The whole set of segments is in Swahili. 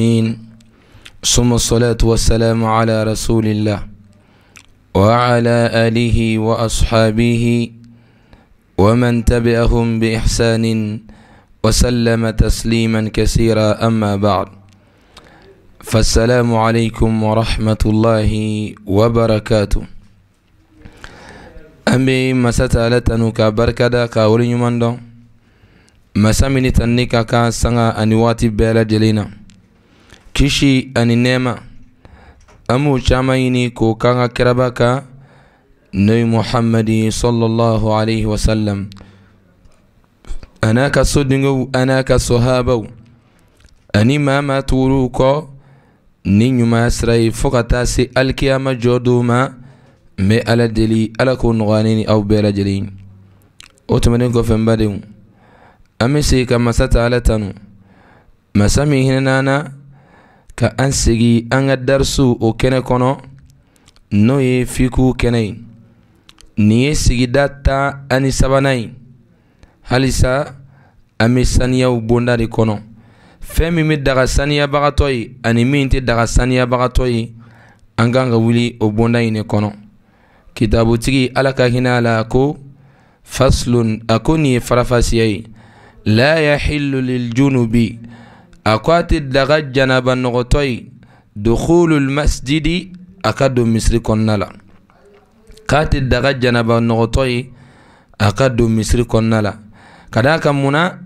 المؤمنين ثم الصلاة والسلام على رسول الله وعلى آله وأصحابه ومن تبعهم بإحسان وسلم تسليما كثيرا أما بعد فالسلام عليكم ورحمة الله وبركاته أمي مساتا لتنوك بركدا كاولي يمندو مسامي نتنكا كان سنة أنواتي بلا جلينا kisi ani nɛɛma an b'o caman ɲini k'o k'an ka nabi muhamadi sallallahu alaihi wasallam a n'a ka sodingow a ani mama maa tugur'u kɔ ni ɲumanya sira ye fɔɔ ka taa se ala deli ala k'o nɔgɔya au bela aw otumani lajɛlen fembadi tɛmɛnen kama sata badenw an bɛ ala tanu masa min na ka an segi an ka darisu o kɛnɛ kɔnɔ n'o ye fiku kɛnɛ ye nin ye sigida ta ani sabanan ye halisa an be saniyaw bonda de kɔnɔ fɛn min be daga saniyabagatɔ ye ani min tɛ daga saniyabagatɔ ye an kan ka wuli o bonda ɲi ne kɔnɔ kitabutigi ala ka hinɛ a la ko faslun a ko nin ye farafasiya ye la yahilu liljunubi akwati daga janaba nɔgɔtɔ ye dukhulul masjidi a ka don misiri kɔnɔna la k'a ti daga janaba nɔgɔtɔ ye a ka don misiri kɔnɔna la ka d'a kan munna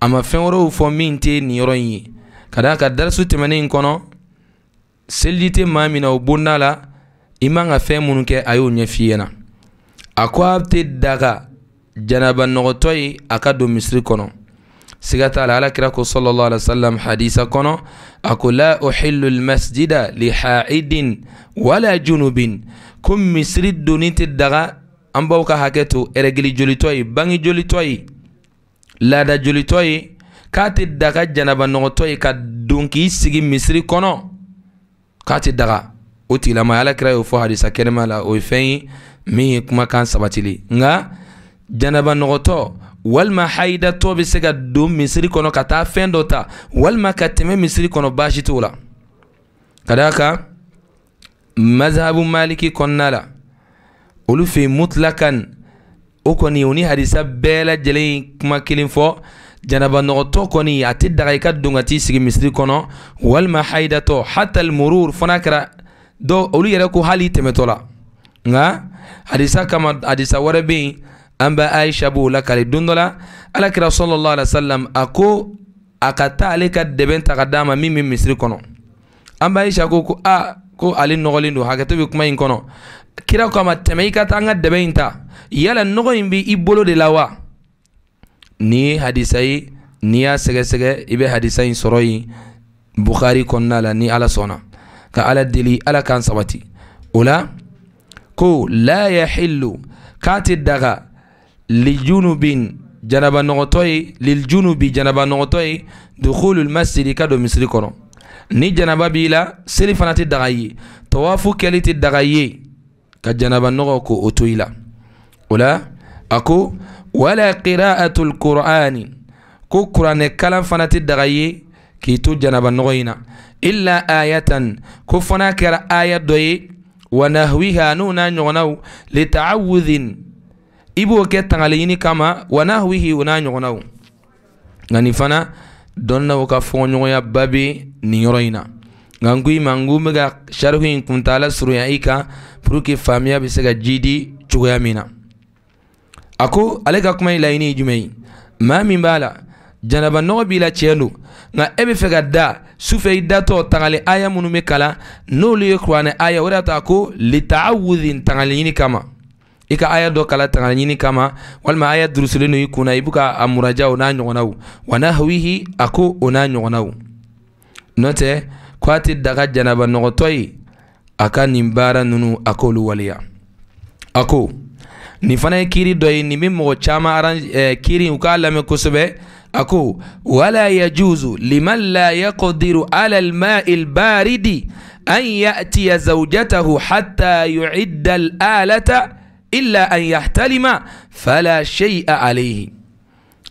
a ma fɛn wɛrɛw fɔ min tɛ nin yɔrɔ ye ka daa ka darasu tɛmɛnen in kɔnɔ seliji tɛ maa min na o bonda la i man ka fɛn minnu kɛ a y'o ɲɛf'i ɲɛna a ko a tɛ daga janaba nɔgɔtɔ ye a ka don misiri kɔnɔ siga t'a la alakira ko sallallahu alaihi wasallam hadisa kɔnɔ a ko la uhillu almasjida li haidin wala junubin ko misiri donni tɛ daga an b'aw ka hakɛ to ɛrɛgili jolitɔ ye bange jolitɔ ye laada jolitɔ ye k'a tɛ daga janaba nɔgɔtɔ ye ka don k'i sigi misiri kɔnɔ k'a tɛ daga o tigilama alakira y'o fɔ hadisa kɛnɛma la o ye fɛn ye min ye kumakan sabatili nka janaba nɔgɔtɔ walima hayidatɔ bɛ se ka don misiri kɔnɔ ka taa fɛn dɔ ta walima ka tɛmɛ misiri kɔnɔ baasi t'o la ka d'a kan mazhabu maliki kɔnɔna la olu fɛ mutlakan o kɔni o ni hadisa bɛɛ lajɛlen kuma kelen fɔ janaba kɔni a tɛ daga i ka don ka t'i sigi misiri kɔnɔ walima hayidatɔ hatal murur fo kɛra dɔw olu yɛrɛ ko hali tɛmɛtɔ la nka hadisa kama hadisa wɛrɛ bɛ yen amba aisha b'o la kari don dɔ la alakira sɔlɔlɔ ala salam a ko a ka taa ale ka dɛbɛn ta ka d'a ma min bɛ misiri kɔnɔ amba aisha ko ko a ko ale nɔgɔlen don hakɛto bɛ kuma in kɔnɔ kira ko a ma tɛmɛ i ka taa an ka dɛbɛn in ta yala nɔgɔ in bɛ i bolo de la wa nin ye hadisa ye n'i y'a sɛgɛsɛgɛ i bɛ hadisa in sɔrɔ yen bukari kɔnɔna la ni ala sɔnna ka ala deli ala k'an sabati o la ko la yahillu k'a tɛ daga lijunubi janaba nɔgɔtɔ ye liljunubi janaba nɔgɔtɔ ye dukhulul masjidi ka don misiri kɔnɔ ni janaba b'i la seli fana tɛ daga ye tawafu kɛli tɛ daga ye ka janaba nɔgɔ ko o to i la o la a ko wala qira'atul qur'ani ko kuranɛ kalan fana tɛ daga ye k'i to janaba nɔgɔ in na illa ayatan ko fana kɛra aya dɔ ye wa nahwiha n'u n'a ɲɔgɔnnaw litaawudhin i b'o kɛ tangaleɲini kama wa nahwihi o n'a ɲɔgɔnnaw nka nin fana dɔnnaw ka fɔɲɔgɔnyaba bɛ nin yɔrɔ in na nka n ko i ma n ko n bɛ ka sarihu in kuntaala suru ya ika pour que faamuya bɛ se ka ji di cogoya min na a ko ale maa min janaba nɔgɔ bila la nga ebe fega da sufe idato datɔ tangali aya munu mekala kalan n'olu ye aya wadata aku y'a to a tangali ɲini kama i ka aya dɔ kala tanga ɲini kama walima aya durusilen no i kunna i be ka a muraja o n'a ɲɔgɔnnaw wa nahwihi a ko o n'a ɲɔgɔnnaw nɔ tɛ ko a tɛ daga janaba nɔgɔtɔ ye a ka nin baara nunu a k'olu waleya a ko nin fana ye kiiri dɔ ye nin be mɔgɔ caaman aran eh, kiiri u k'a lamɛn kosɛbɛ a ko wala yajuzu liman la yaqdiru ala almai lbaridi an yatiya zaujatahu hatta yuidda alalata إلا أن يحتلم فلا شيء عليه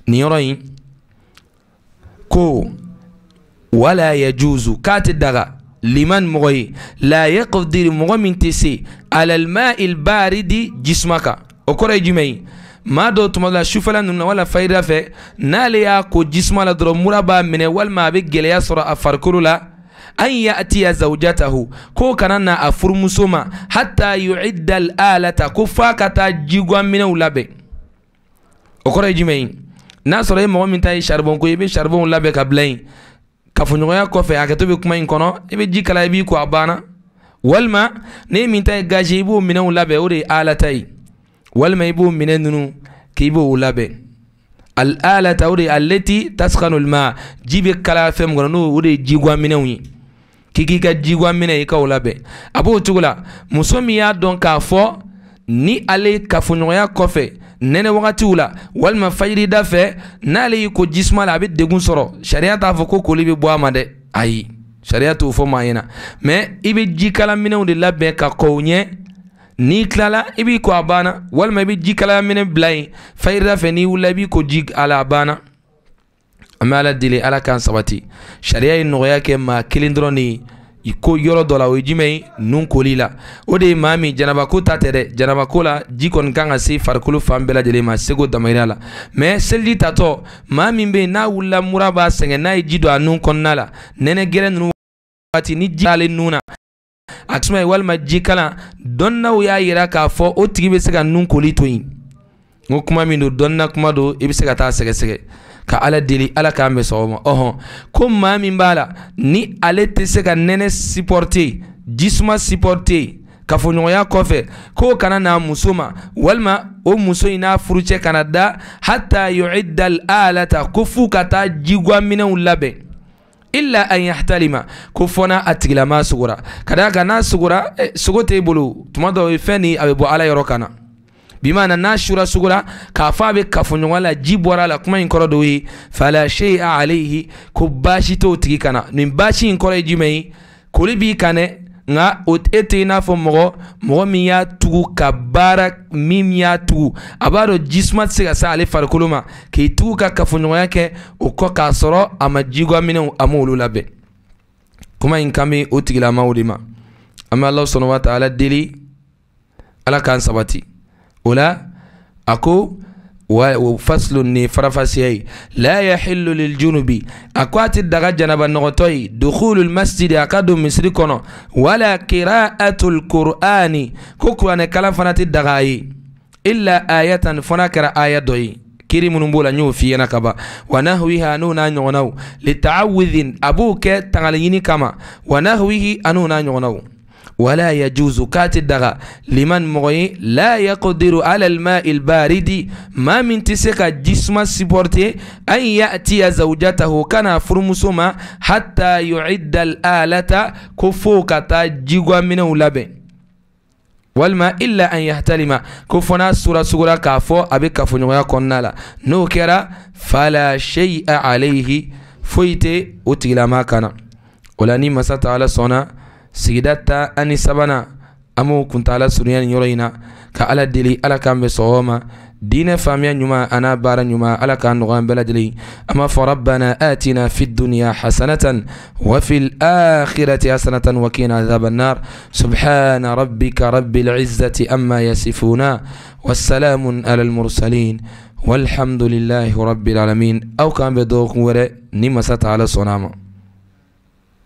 نيرين كو ولا يجوز كات الدغا لمن مغي لا يقدر مغمين تسي على الماء البارد جسمك أكوري جمعي ما دو تما لا شوف لا نونا ولا فايدة في نالي يا كو جسم لا درو مرابا من والما بي جليا سورا أفركرو an ya'tiya zawjatahu ko kana na a furumuso ma hatta yu'idda al'alata ko f'a ka taa jigwanminɛw labɛn o kɔrɔ ye jumɛn ye n'a sɔrɔ e mɔgɔ min ta ye charbon ko ye i bɛ charbon labɛn ka bila yen kafoɲɔgɔnya kɔfɛ hakɛto bɛ kuma in kɔnɔ i bɛ ji kala i b'i ko a banna walima ne min ta ye gazi i b'o minɛnw labɛn o de ye alata ye walima i b'o minɛn ninnu k'i b'o labɛn al'alata o de ye aleti taskanulma ji bɛ kalaya fɛn min kɔnɔ n'o o de ye jigwanminɛw ye k'i ka jiwa minɛ i ka o labɛn a b'o cogo la muso min y'a dɔn k'a fɔ ni ale kafoɲɔgɔnya kɔfɛ nɛnɛ wagatiw la walima fajirida fɛ n'ale y'i ko jisuma la a bɛ degun sɔrɔ sariya t'a fɔ ko koli bɛ bɔ a ma dɛ ayi sariya t'o fɔ maa ɲɛna mɛ i bɛ jikala minɛnw de labɛn ka kɔ o ɲɛ n'i tilala i b'i ko a banna walima i bɛ jikala bila yen fajirida fɛ n'i wulila i b'i ko ji a la a banna an bɛ ala deli ala k'an sabati sariya ye nɔgɔya kɛ ma kelen dɔrɔn ni ye ko yɔrɔ dɔ la o ye jumɛn ye nun koli la o de ye maa min janabako ta tɛ dɛ janabako la ji kɔni kan ka se farikolo fan bɛɛ lajɛlen ma seko damayira la mɛ seliji tatɔ maa min bɛ yen n'a wulila mura b'a sɛgɛn n'a ye ji don a nun kɔnɔna la nɛnɛ gɛrɛ nunu waati ni ji ale nun na a kisuma ye walima ji kalan dɔnnaw y'a yira k'a fɔ o tigi bɛ se ka nun koli to yen n ko kuma min don dɔnna kuma don i bɛ se ka taa sɛgɛsɛgɛ ka ala deli ala k'an bɛ sɔgɔma ɔhɔn ko maa min b'a la ni ale tɛ se ka nɛnɛ supporter jisuma supporter kafoɲɔgɔnya kɔfɛ k'o kana n'a muso ma walima o muso in n'a furucɛ kana da hata yu'idda al'alata ko f'u ka taa jiguaminɛw labɛn illa an yahtalima ko fɔ n'a a tigilama sugora ka d'a kan n'a sugora sogo t'e bolo tuma dɔw e fɛn nin a bɛ bɔ ala yɔrɔ kana bimana n'a sura sugu la k'a fɔ a bɛ la ji bɔra a la kuma in kɔrɔ dɔw fala shay'a alayhi ko baasi t'o tigi kan na nin baasi in kɔrɔ ye jumɛn ye n'a fɔ mɔgɔ mɔgɔ min y'a tugu ka baara min y'a se ka se ale farikolo ma ka kafoɲɔgɔnya kɛ o kɔ k'a sɔrɔ a ma jiguaminɛw kuma in kan bɛ o tigilamaw de wa taala deli ala k'an sabati ولا اكو وفصل النفر لا يحل للجنوب اكوات الدغجة نبنغطوي دخول المسجد اكادو مصريكونا ولا قراءة القرآن كوكو انا كلام فنات الدغاي إلا آية فناكرا آية دوي كيري منبولا نيو فينا كبا ونهويها نونا نيو نو لتعوذ أبوك تغاليني كما ونهويه أنونا نيو نو, نو. ولا يجوز كاتدغا لمن مغي لا يقدر على الماء البارد ما من تسكا جسم سبورتي أن يأتي زوجته كان فرمسوما حتى يعد الآلة كفوكا تجيغا من أولابين والما إلا أن يهتلم كفنا سورة سورة كافو أبي كفو كنالا نوكرا فلا شيء عليه فويته أتغلا ما كان ولاني مسا تعالى صنع سيداتا اني سبنا امو كنت على سريان nin كالا ديلي على كان بصوما دين فاميا نما أنا بارا نما كان نغام بلدلي أما فربنا آتنا في الدنيا حسنة وفي الآخرة حسنة وكينا عذاب النار سبحان ربك رب العزة أما يسفونا والسلام على المرسلين والحمد لله رب العالمين أو كان بدوك وري نمست على صنامه